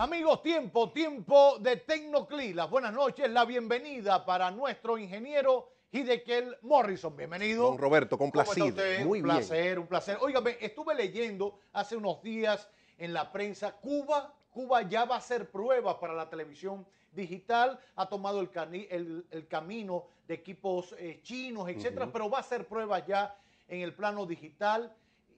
Amigos, tiempo, tiempo de Tecnoclí. Las buenas noches, la bienvenida para nuestro ingeniero Hidekel Morrison. Bienvenido. Don Roberto, con placer, un placer, un placer. Óigame, estuve leyendo hace unos días en la prensa Cuba. Cuba ya va a hacer pruebas para la televisión digital, ha tomado el, camino de equipos eh, chinos, etcétera, pero va a hacer pruebas ya en el plano digital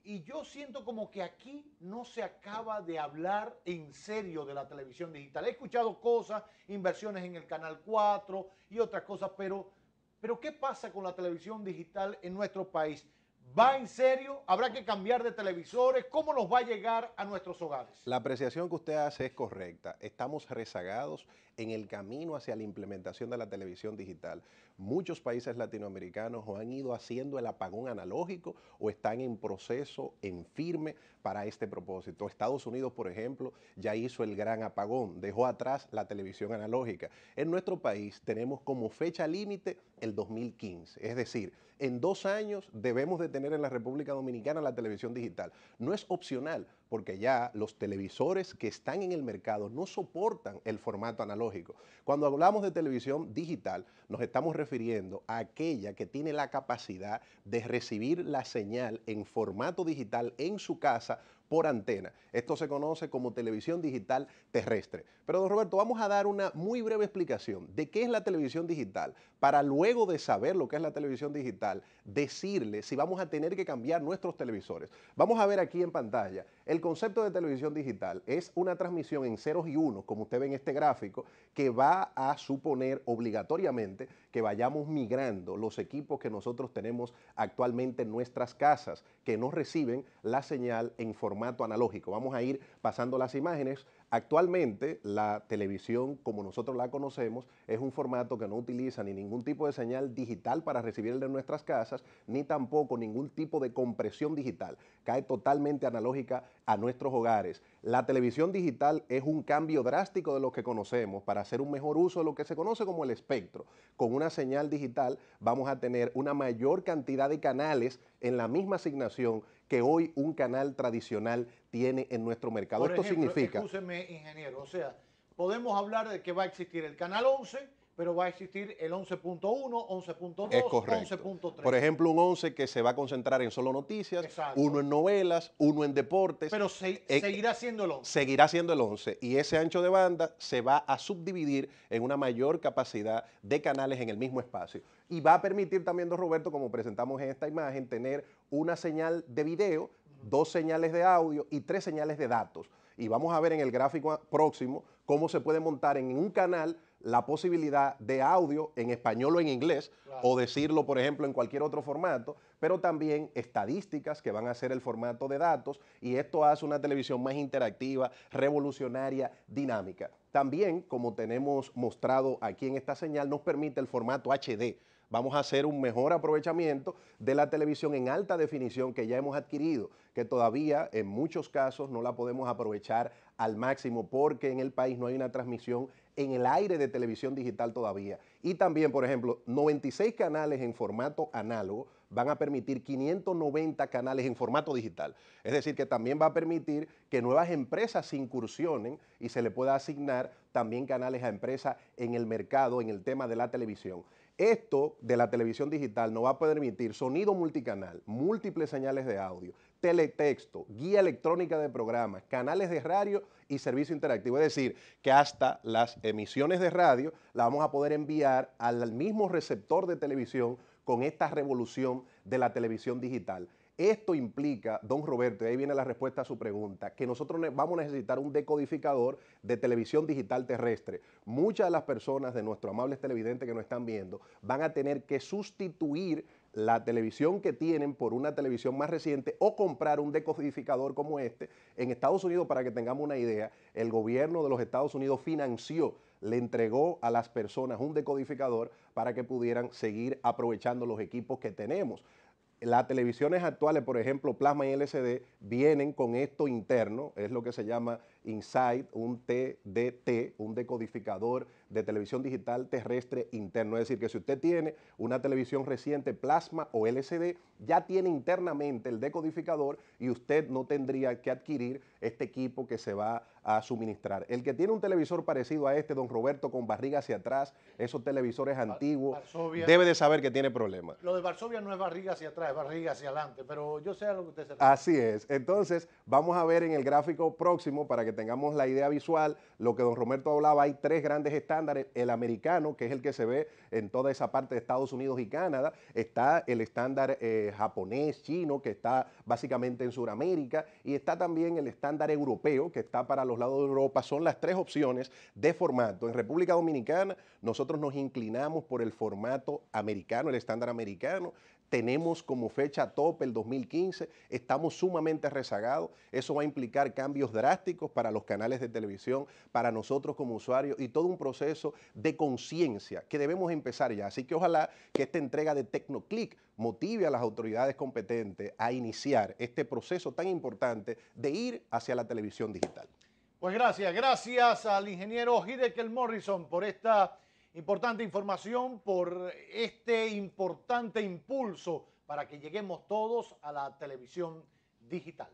y yo siento como que aquí no se acaba de hablar en serio de la televisión digital. He escuchado cosas, inversiones en el Canal 4 y otras cosas, pero, pero ¿qué pasa con la televisión digital en nuestro país? ¿Va en serio? ¿Habrá que cambiar de televisores? ¿Cómo nos va a llegar a nuestros hogares? La apreciación que usted hace es correcta. Estamos rezagados en el camino hacia la implementación de la televisión digital. Muchos países latinoamericanos o han ido haciendo el apagón analógico o están en proceso, en firme, para este propósito. Estados Unidos, por ejemplo, ya hizo el gran apagón, dejó atrás la televisión analógica. En nuestro país tenemos como fecha límite el 2015. Es decir, en dos años debemos de tener en la República Dominicana la televisión digital. No es opcional porque ya los televisores que están en el mercado no soportan el formato analógico. Cuando hablamos de televisión digital, nos estamos refiriendo a aquella que tiene la capacidad de recibir la señal en formato digital en su casa por antena. Esto se conoce como televisión digital terrestre. Pero don Roberto, vamos a dar una muy breve explicación de qué es la televisión digital para luego de saber lo que es la televisión digital, decirle si vamos a tener que cambiar nuestros televisores. Vamos a ver aquí en pantalla. El concepto de televisión digital es una transmisión en ceros y unos, como usted ve en este gráfico, que va a suponer obligatoriamente que vayamos migrando los equipos que nosotros tenemos actualmente en nuestras casas, que no reciben la señal en formato analógico. Vamos a ir pasando las imágenes. Actualmente la televisión, como nosotros la conocemos, es un formato que no utiliza ni ningún tipo de señal digital para recibir en nuestras casas, ni tampoco ningún tipo de compresión digital. Cae totalmente analógica a nuestros hogares. La televisión digital es un cambio drástico de lo que conocemos para hacer un mejor uso de lo que se conoce como el espectro. Con una señal digital vamos a tener una mayor cantidad de canales en la misma asignación que hoy un canal tradicional tiene en nuestro mercado. Esto significa... Escúcheme, ingeniero, o sea, podemos hablar de que va a existir el canal 11 pero va a existir el 11.1, 11.2, 11.3. Por ejemplo, un 11 que se va a concentrar en solo noticias, uno en novelas, uno en deportes. Pero eh, seguirá siendo el 11. Seguirá siendo el 11 y ese ancho de banda se va a subdividir en una mayor capacidad de canales en el mismo espacio. Y va a permitir también, don Roberto, como presentamos en esta imagen, tener una señal de video, dos señales de audio y tres señales de datos. Y vamos a ver en el gráfico próximo cómo se puede montar en un canal la posibilidad de audio en español o en inglés, o decirlo, por ejemplo, en cualquier otro formato, pero también estadísticas que van a ser el formato de datos y esto hace una televisión más interactiva, revolucionaria, dinámica. También, como tenemos mostrado aquí en esta señal, nos permite el formato HD vamos a hacer un mejor aprovechamiento de la televisión en alta definición que ya hemos adquirido, que todavía en muchos casos no la podemos aprovechar al máximo porque en el país no hay una transmisión en el aire de televisión digital todavía. Y también, por ejemplo, 96 canales en formato análogo van a permitir 590 canales en formato digital. Es decir, que también va a permitir que nuevas empresas incursionen y se le pueda asignar también canales a empresas en el mercado, en el tema de la televisión. Esto de la televisión digital nos va a permitir sonido multicanal, múltiples señales de audio, teletexto, guía electrónica de programas, canales de radio y servicio interactivo. Es decir, que hasta las emisiones de radio las vamos a poder enviar al mismo receptor de televisión con esta revolución de la televisión digital. Esto implica, don Roberto, y ahí viene la respuesta a su pregunta, que nosotros vamos a necesitar un decodificador de televisión digital terrestre. Muchas de las personas de nuestro amable televidente que nos están viendo van a tener que sustituir la televisión que tienen por una televisión más reciente o comprar un decodificador como este. En Estados Unidos, para que tengamos una idea, el gobierno de los Estados Unidos financió, le entregó a las personas un decodificador para que pudieran seguir aprovechando los equipos que tenemos las televisiones actuales, por ejemplo, plasma y LCD, vienen con esto interno, es lo que se llama inside, un TDT, un decodificador de televisión digital terrestre interno. Es decir, que si usted tiene una televisión reciente, plasma o LCD, ya tiene internamente el decodificador y usted no tendría que adquirir este equipo que se va a suministrar. El que tiene un televisor parecido a este, don Roberto, con barriga hacia atrás, esos televisores antiguos, debe de saber que tiene problemas. Lo de Varsovia no es barriga hacia atrás, es barriga hacia adelante, pero yo sé a lo que usted se Así es. Entonces, vamos a ver en el gráfico próximo para que tengamos la idea visual, lo que don Roberto hablaba, hay tres grandes estándares. El americano, que es el que se ve en toda esa parte de Estados Unidos y Canadá. Está el estándar eh, japonés, chino, que está básicamente en Sudamérica. Y está también el estándar europeo, que está para los lados de Europa. Son las tres opciones de formato. En República Dominicana nosotros nos inclinamos por el formato americano, el estándar americano tenemos como fecha top el 2015, estamos sumamente rezagados, eso va a implicar cambios drásticos para los canales de televisión, para nosotros como usuarios y todo un proceso de conciencia que debemos empezar ya. Así que ojalá que esta entrega de Tecnoclick motive a las autoridades competentes a iniciar este proceso tan importante de ir hacia la televisión digital. Pues gracias, gracias al ingeniero Hidekel Morrison por esta Importante información por este importante impulso para que lleguemos todos a la televisión digital.